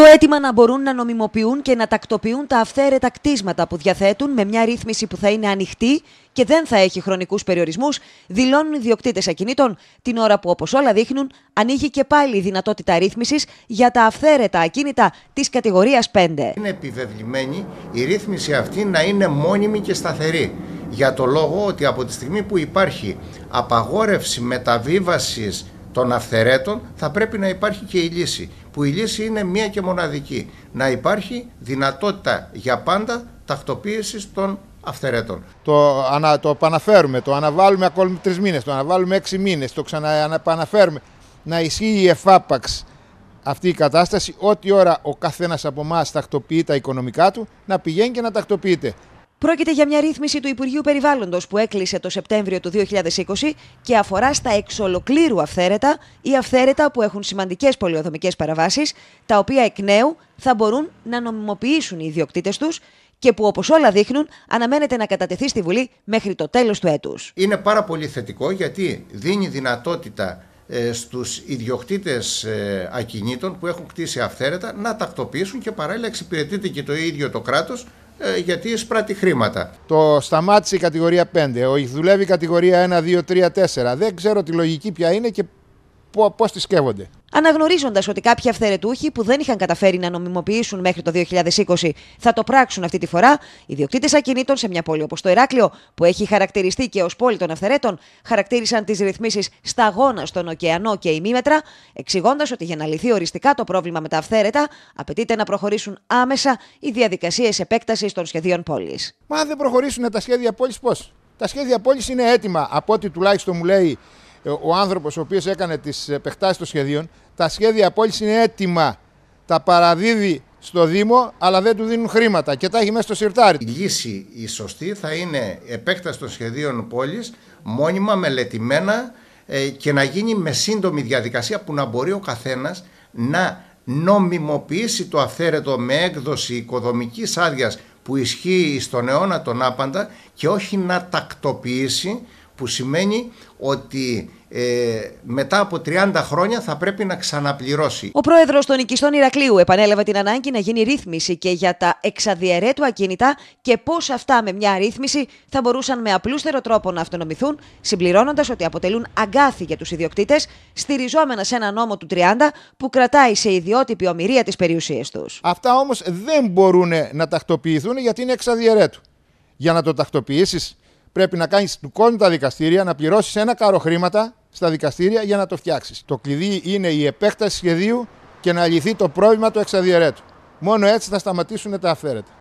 Το αίτημα να μπορούν να νομιμοποιούν και να τακτοποιούν τα αυθαίρετα κτίσματα που διαθέτουν με μια ρύθμιση που θα είναι ανοιχτή και δεν θα έχει χρονικούς περιορισμούς, δηλώνουν οι διοκτήτε ακινήτων, την ώρα που όπως όλα δείχνουν ανοίγει και πάλι η δυνατότητα ρύθμισης για τα αυθαίρετα ακίνητα της κατηγορίας 5. Είναι επιβεβλημένη η ρύθμιση αυτή να είναι μόνιμη και σταθερή. Για το λόγο ότι από τη στιγμή που υπάρχει απαγόρευση μεταβίβασης των αυθαιρέτων θα πρέπει να υπάρχει και η λύση που η λύση είναι μία και μοναδική να υπάρχει δυνατότητα για πάντα τακτοποίησης των αυθαιρέτων. Το, ανα, το επαναφέρουμε, το αναβάλουμε ακόμη τρεις μήνες, το αναβάλουμε έξι μήνες, το ξαναεπαναφέρουμε να ισχύει η εφάπαξ αυτή η κατάσταση, ό,τι ώρα ο καθένας από εμάς τακτοποιεί τα οικονομικά του, να πηγαίνει και να τακτοποιείται. Πρόκειται για μια ρύθμιση του Υπουργείου Περιβάλλοντος που έκλεισε το Σεπτέμβριο του 2020 και αφορά στα εξ ολοκλήρου αυθαίρετα ή αυθαίρετα που έχουν σημαντικές πολιοδομικέ παραβάσεις, τα οποία εκ νέου θα μπορούν να νομιμοποιήσουν οι ιδιοκτήτες τους και που όπως όλα δείχνουν αναμένεται να κατατεθεί στη Βουλή μέχρι το τέλος του έτους. Είναι πάρα πολύ θετικό γιατί δίνει δυνατότητα ε, στους ιδιοκτήτες ε, ακινήτων που έχουν κτίσει αυθαίρετα να τακτοποιήσουν και παράλληλα εξυπηρετείται και το ίδιο το κράτος ε, γιατί εισπράττει χρήματα. Το σταμάτησε η κατηγορία 5. Δουλεύει η κατηγορία 1, 2, 3, 4. Δεν ξέρω τη λογική ποια είναι και πώς τη σκέφτονται αναγνωρίζοντας ότι κάποιοι αυθαιρετούχοι που δεν είχαν καταφέρει να νομιμοποιήσουν μέχρι το 2020 θα το πράξουν αυτή τη φορά, οι διοκτήτε ακινήτων σε μια πόλη όπως το Εράκλειο, που έχει χαρακτηριστεί και ως πόλη των αυθαιρέτων, χαρακτήρισαν τις ρυθμίσεις σταγόνα στον ωκεανό και ημίμετρα, εξηγώντας ότι για να λυθεί οριστικά το πρόβλημα με τα αυθαίρετα, απαιτείται να προχωρήσουν άμεσα οι διαδικασίες επέκτασης των σχεδίων πόλης. Μα αν δεν προχωρήσουν τα σχέδια πόλης, πώς. Τα σχέδια πόλης είναι έτοιμα από ό,τι τουλάχιστον μου λέει ε, ο άνθρωπος ο οποίος έκανε τις επεκτάσεις των σχεδίων, τα σχέδια πόλης είναι έτοιμα. Τα παραδίδει στο Δήμο, αλλά δεν του δίνουν χρήματα και τα έχει μέσα στο σιρτάρι. Η λύση η σωστή θα είναι επέκταση των σχεδίων πόλης, μόνιμα, μελετημένα ε, και να γίνει με σύντομη διαδικασία που να μπορεί ο καθένας να νομιμοποιήσει το αυθαίρετο με έκδοση οικοδομικής άδειας που ισχύει στον αιώνα τον άπαντα και όχι να τακτοποιήσει που σημαίνει ότι ε, μετά από 30 χρόνια θα πρέπει να ξαναπληρώσει. Ο πρόεδρος των οικιστών Ηρακλείου επανέλαβε την ανάγκη να γίνει ρύθμιση και για τα εξαδιαιρέτου ακίνητα και πώς αυτά με μια ρύθμιση θα μπορούσαν με απλούστερο τρόπο να αυτονομηθούν, συμπληρώνοντας ότι αποτελούν αγκάθι για τους ιδιοκτήτες, στηριζόμενα σε ένα νόμο του 30 που κρατάει σε ιδιότυπη ομοιρία τις περιουσίες τους. Αυτά όμως δεν μπορούν να τακτοποιηθούν γιατί είναι εξαδιαιρέτου. Για να το τακτοποιήσεις, πρέπει να κάνεις του κόσμου τα δικαστήρια, να πληρώσεις ένα κάρο χρήματα στα δικαστήρια για να το φτιάξεις. Το κλειδί είναι η επέκταση σχεδίου και να λυθεί το πρόβλημα του εξαδιαιρέτου. Μόνο έτσι θα σταματήσουν τα αφαίρετα.